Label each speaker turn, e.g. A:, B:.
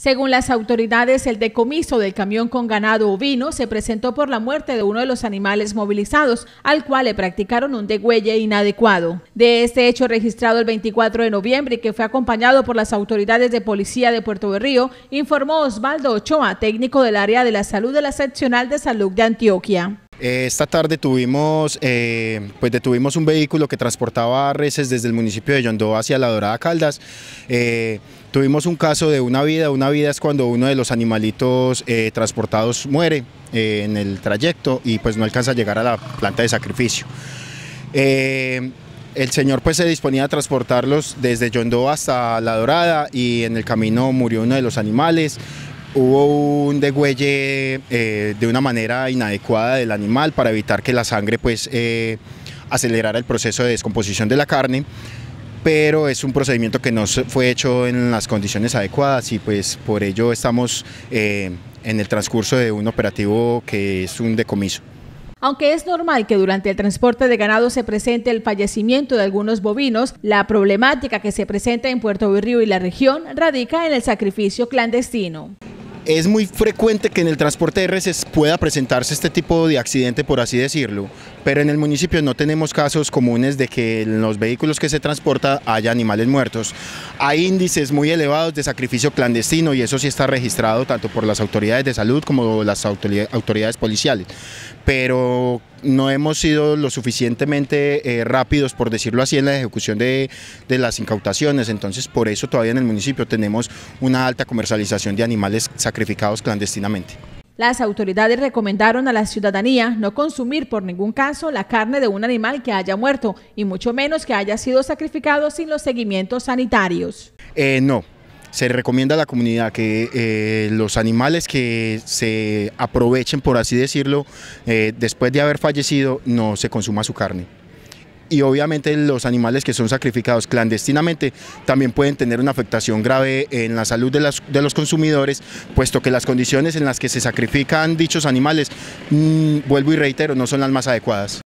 A: Según las autoridades, el decomiso del camión con ganado ovino se presentó por la muerte de uno de los animales movilizados, al cual le practicaron un degüelle inadecuado. De este hecho registrado el 24 de noviembre y que fue acompañado por las autoridades de policía de Puerto Berrío, informó Osvaldo Ochoa, técnico del área de la salud de la seccional de salud de Antioquia.
B: Esta tarde tuvimos, eh, pues detuvimos un vehículo que transportaba reses desde el municipio de Yondó hacia La Dorada Caldas. Eh, tuvimos un caso de una vida, una vida es cuando uno de los animalitos eh, transportados muere en el trayecto y pues no alcanza a llegar a la planta de sacrificio. el señor pues se disponía a transportarlos desde Yondó hasta La Dorada y en el camino murió uno de los animales hubo un degüelle eh, de una manera inadecuada del animal para evitar que la sangre pues eh, acelerara el proceso de descomposición de la carne pero es un procedimiento que no fue hecho en las condiciones adecuadas y pues por ello estamos eh, en el transcurso de un operativo que es un decomiso.
A: Aunque es normal que durante el transporte de ganado se presente el fallecimiento de algunos bovinos, la problemática que se presenta en Puerto Berrío y la región radica en el sacrificio clandestino
B: es muy frecuente que en el transporte de reses pueda presentarse este tipo de accidente, por así decirlo, pero en el municipio no tenemos casos comunes de que en los vehículos que se transporta haya animales muertos. Hay índices muy elevados de sacrificio clandestino y eso sí está registrado tanto por las autoridades de salud como las autoridades policiales, pero no hemos sido lo suficientemente eh, rápidos, por decirlo así, en la ejecución de, las incautaciones. Entonces, por eso todavía en el municipio tenemos una alta comercialización de animales sacrificados clandestinamente.
A: Las autoridades recomendaron a la ciudadanía no consumir por ningún caso la carne de un animal que haya muerto y mucho menos que haya sido sacrificado sin los seguimientos sanitarios.
B: Eh, no, se recomienda a la comunidad que eh, los animales que se aprovechen, por así decirlo, eh, después de haber fallecido, no se consuma su carne. Y obviamente los animales que son sacrificados clandestinamente también pueden tener una afectación grave en la salud de, los consumidores, puesto que las condiciones en las que se sacrifican dichos animales, mm, vuelvo y reitero, no son las más adecuadas.